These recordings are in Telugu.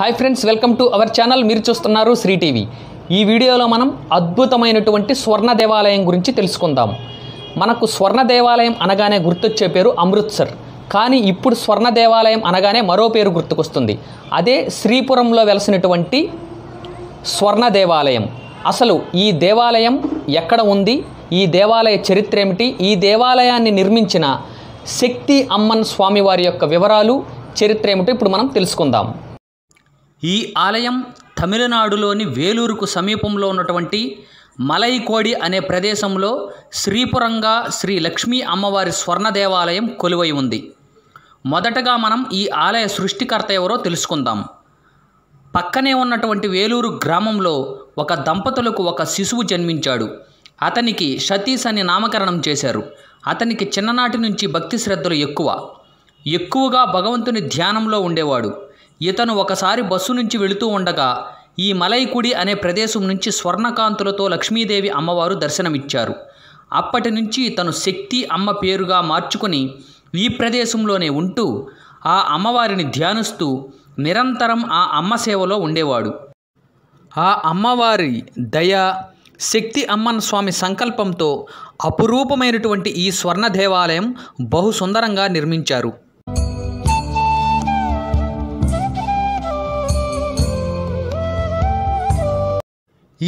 hi friends welcome to our channel మీరు చూస్తున్నారు శ్రీ టీవీ ఈ వీడియోలో మనం అద్భుతమైనటువంటి స్వర్ణ దేవాలయం గురించి తెలుసుకుందాం మనకు స్వర్ణ దేవాలయం అనగానే గుర్తొచ్చే పేరు అమృత్సర్ కానీ ఇప్పుడు స్వర్ణ దేవాలయం అనగానే మరో పేరు గుర్తుకొస్తుంది అదే శ్రీపురంలో వెలసినటువంటి స్వర్ణ దేవాలయం అసలు ఈ దేవాలయం ఎక్కడ ఉంది ఈ దేవాలయ చరిత్ర ఏమిటి ఈ దేవాలయాన్ని నిర్మించిన శక్తి అమ్మన్ స్వామివారి యొక్క వివరాలు చరిత్ర ఏమిటో ఇప్పుడు మనం తెలుసుకుందాం ఈ ఆలయం తమిళనాడులోని వేలూరుకు సమీపంలో ఉన్నటువంటి మలైకోడి అనే ప్రదేశంలో శ్రీపురంగా శ్రీ లక్ష్మీ అమ్మవారి స్వర్ణ దేవాలయం కొలువై ఉంది మొదటగా మనం ఈ ఆలయ సృష్టికర్త ఎవరో తెలుసుకుందాం పక్కనే ఉన్నటువంటి వేలూరు గ్రామంలో ఒక దంపతులకు ఒక శిశువు జన్మించాడు అతనికి సతీష్ అని నామకరణం చేశారు అతనికి చిన్ననాటి నుంచి భక్తి శ్రద్ధలు ఎక్కువ ఎక్కువగా భగవంతుని ధ్యానంలో ఉండేవాడు ఇతను ఒకసారి బస్సు నుంచి వెళుతూ ఉండగా ఈ మలైకుడి అనే ప్రదేశం నుంచి స్వర్ణకాంతులతో లక్ష్మీదేవి అమ్మవారు దర్శనమిచ్చారు అప్పటి నుంచి తను శక్తి అమ్మ పేరుగా మార్చుకుని ఈ ప్రదేశంలోనే ఉంటూ ఆ అమ్మవారిని ధ్యానిస్తూ నిరంతరం ఆ అమ్మ సేవలో ఉండేవాడు ఆ అమ్మవారి దయ శక్తి అమ్మన్ స్వామి సంకల్పంతో అపురూపమైనటువంటి ఈ స్వర్ణ దేవాలయం బహుసుందరంగా నిర్మించారు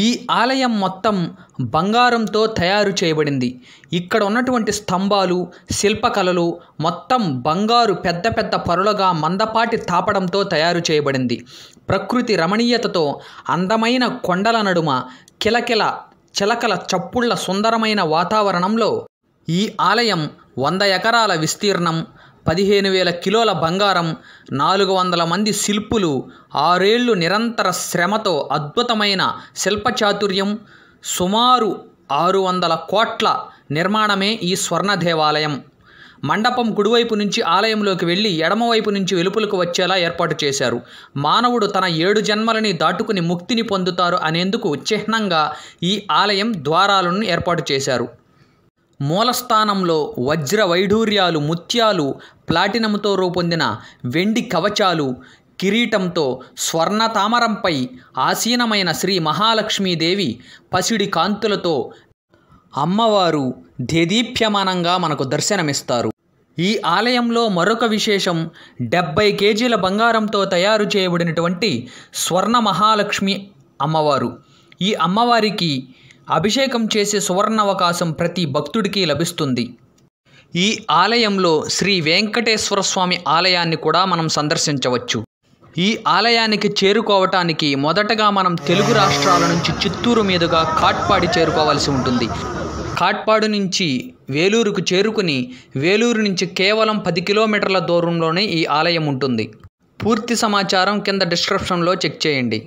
ఈ ఆలయం మొత్తం బంగారంతో తయారు చేయబడింది ఇక్కడ ఉన్నటువంటి స్తంభాలు శిల్పకళలు మొత్తం బంగారు పెద్ద పెద్ద పరులుగా మందపాటి తాపడంతో తయారు చేయబడింది ప్రకృతి రమణీయతతో అందమైన కొండల నడుమ కిలకిల చిలకల చప్పుళ్ల సుందరమైన వాతావరణంలో ఈ ఆలయం వంద ఎకరాల విస్తీర్ణం పదిహేను వేల కిలోల బంగారం నాలుగు వందల మంది శిల్పులు ఆరేళ్లు నిరంతర శ్రమతో అద్భుతమైన శిల్పచాతుర్యం సుమారు ఆరు వందల కోట్ల నిర్మాణమే ఈ స్వర్ణ దేవాలయం మండపం కుడివైపు నుంచి ఆలయంలోకి వెళ్ళి ఎడమవైపు నుంచి వెలుపులకు వచ్చేలా ఏర్పాటు చేశారు మానవుడు తన ఏడు జన్మలని దాటుకుని ముక్తిని పొందుతారు అనేందుకు చిహ్నంగా ఈ ఆలయం ద్వారాలను ఏర్పాటు చేశారు మూలస్థానంలో వజ్ర వైఢూర్యాలు ముత్యాలు ప్లాటినంతో రూపొందిన వెండి కవచాలు కిరీటంతో స్వర్ణ తామరంపై ఆసీనమైన శ్రీ మహాలక్ష్మీదేవి పసిడి కాంతులతో అమ్మవారు దేదీప్యమానంగా మనకు దర్శనమిస్తారు ఈ ఆలయంలో మరొక విశేషం డెబ్బై కేజీల బంగారంతో తయారు చేయబడినటువంటి స్వర్ణ మహాలక్ష్మి అమ్మవారు ఈ అమ్మవారికి అభిషేకం చేసే సువర్ణావకాశం ప్రతి భక్తుడికి లభిస్తుంది ఈ ఆలయంలో శ్రీ వెంకటేశ్వర స్వామి ఆలయాన్ని కూడా మనం సందర్శించవచ్చు ఈ ఆలయానికి చేరుకోవటానికి మొదటగా మనం తెలుగు రాష్ట్రాల నుంచి చిత్తూరు మీదుగా కాట్పాడి చేరుకోవాల్సి ఉంటుంది కాట్పాడు నుంచి వేలూరుకు చేరుకుని వేలూరు నుంచి కేవలం పది కిలోమీటర్ల దూరంలోనే ఈ ఆలయం ఉంటుంది పూర్తి సమాచారం కింద డిస్క్రిప్షన్లో చెక్ చేయండి